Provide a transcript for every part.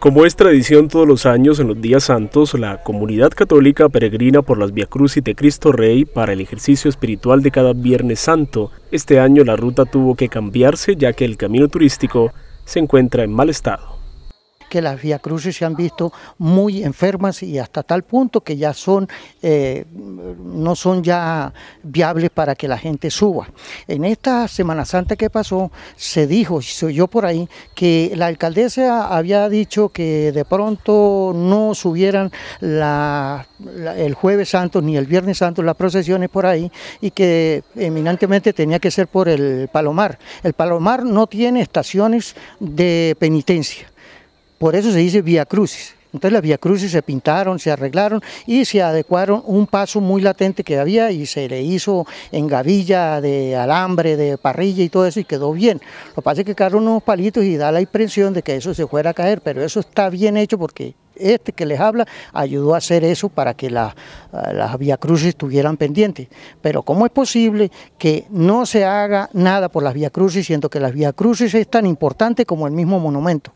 Como es tradición todos los años en los días santos, la comunidad católica peregrina por las Via Crucis de Cristo Rey para el ejercicio espiritual de cada Viernes Santo. Este año la ruta tuvo que cambiarse ya que el camino turístico se encuentra en mal estado que las Vía cruces se han visto muy enfermas y hasta tal punto que ya son, eh, no son ya viables para que la gente suba. En esta Semana Santa que pasó, se dijo, y se oyó por ahí, que la alcaldesa había dicho que de pronto no subieran el Jueves Santo ni el Viernes Santo las procesiones por ahí y que eminentemente tenía que ser por el Palomar. El Palomar no tiene estaciones de penitencia. Por eso se dice Vía Crucis. Entonces las Vía Crucis se pintaron, se arreglaron y se adecuaron un paso muy latente que había y se le hizo en gavilla de alambre, de parrilla y todo eso y quedó bien. Lo que pasa es que cargan unos palitos y da la impresión de que eso se fuera a caer, pero eso está bien hecho porque este que les habla ayudó a hacer eso para que las Vía Crucis estuvieran pendientes. Pero ¿cómo es posible que no se haga nada por las Vía Crucis, siendo que las Vía Crucis es tan importante como el mismo monumento?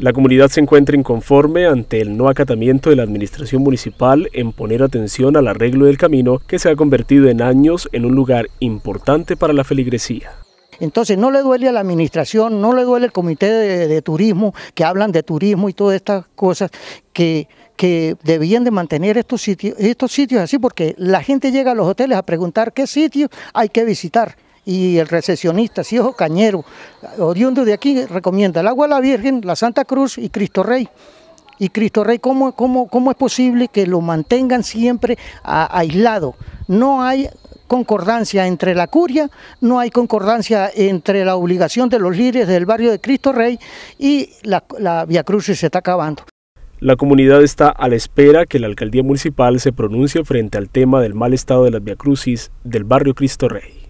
La comunidad se encuentra inconforme ante el no acatamiento de la administración municipal en poner atención al arreglo del camino que se ha convertido en años en un lugar importante para la feligresía. Entonces no le duele a la administración, no le duele al comité de, turismo, que hablan de turismo y todas estas cosas, que, debían de mantener estos sitios, estos sitios así, porque la gente llega a los hoteles a preguntar qué sitio hay que visitar y el recesionista, Ciejo Cañero, oriundo de aquí, recomienda el agua a la Virgen, la Santa Cruz y Cristo Rey. Y Cristo Rey, ¿cómo, cómo es posible que lo mantengan siempre aislado? No hay concordancia entre la curia, no hay concordancia entre la obligación de los líderes del barrio de Cristo Rey y la, la Via Crucis se está acabando. La comunidad está a la espera que la alcaldía municipal se pronuncie frente al tema del mal estado de las Via Crucis del barrio Cristo Rey.